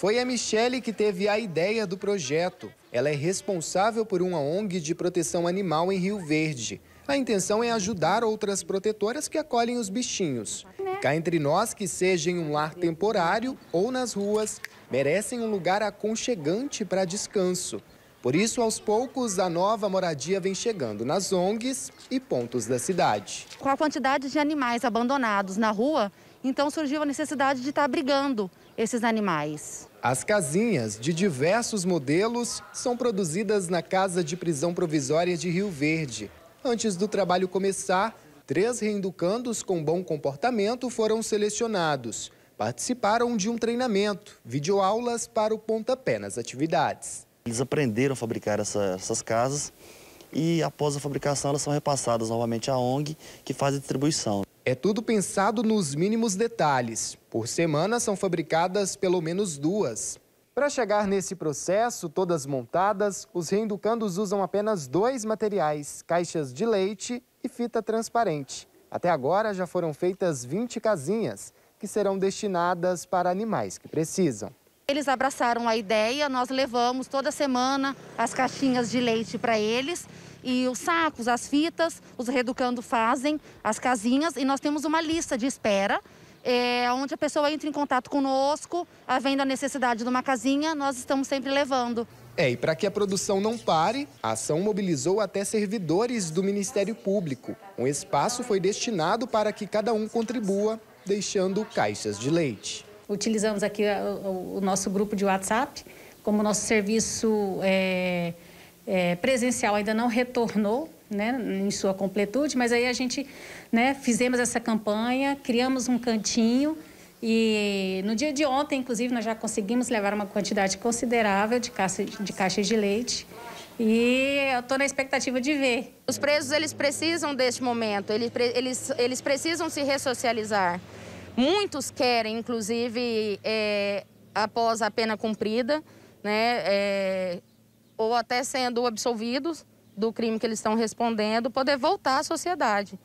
Foi a Michele que teve a ideia do projeto. Ela é responsável por uma ONG de proteção animal em Rio Verde. A intenção é ajudar outras protetoras que acolhem os bichinhos. Né? Cá entre nós, que seja em um lar temporário ou nas ruas, merecem um lugar aconchegante para descanso. Por isso, aos poucos, a nova moradia vem chegando nas ONGs e pontos da cidade. Com a quantidade de animais abandonados na rua, então surgiu a necessidade de estar tá abrigando esses animais. As casinhas de diversos modelos são produzidas na Casa de Prisão Provisória de Rio Verde. Antes do trabalho começar, três reinducandos com bom comportamento foram selecionados. Participaram de um treinamento, videoaulas para o pontapé nas atividades. Eles aprenderam a fabricar essa, essas casas e após a fabricação elas são repassadas novamente à ONG que faz a distribuição. É tudo pensado nos mínimos detalhes. Por semana são fabricadas pelo menos duas. Para chegar nesse processo, todas montadas, os reinducandos usam apenas dois materiais, caixas de leite e fita transparente. Até agora já foram feitas 20 casinhas, que serão destinadas para animais que precisam. Eles abraçaram a ideia, nós levamos toda semana as caixinhas de leite para eles e os sacos, as fitas, os reeducando fazem as casinhas e nós temos uma lista de espera é, onde a pessoa entra em contato conosco, havendo a necessidade de uma casinha, nós estamos sempre levando. É, e para que a produção não pare, a ação mobilizou até servidores do Ministério Público. Um espaço foi destinado para que cada um contribua, deixando caixas de leite. Utilizamos aqui eh, o, nosso grupo de WhatsApp como nosso serviço. É é, presencial ainda não retornou né, em sua completude, mas aí a gente né, fizemos essa campanha, criamos um cantinho e no dia de ontem, inclusive, nós já conseguimos levar uma quantidade considerável de, caixa, de caixas de leite. E eu estou na expectativa de ver. Os presos, eles precisam deste momento, eles, eles, eles precisam se ressocializar. Muitos querem, inclusive, é, após a pena cumprida, né, é, ou até sendo absolvidos do crime que eles estão respondendo, poder voltar à sociedade.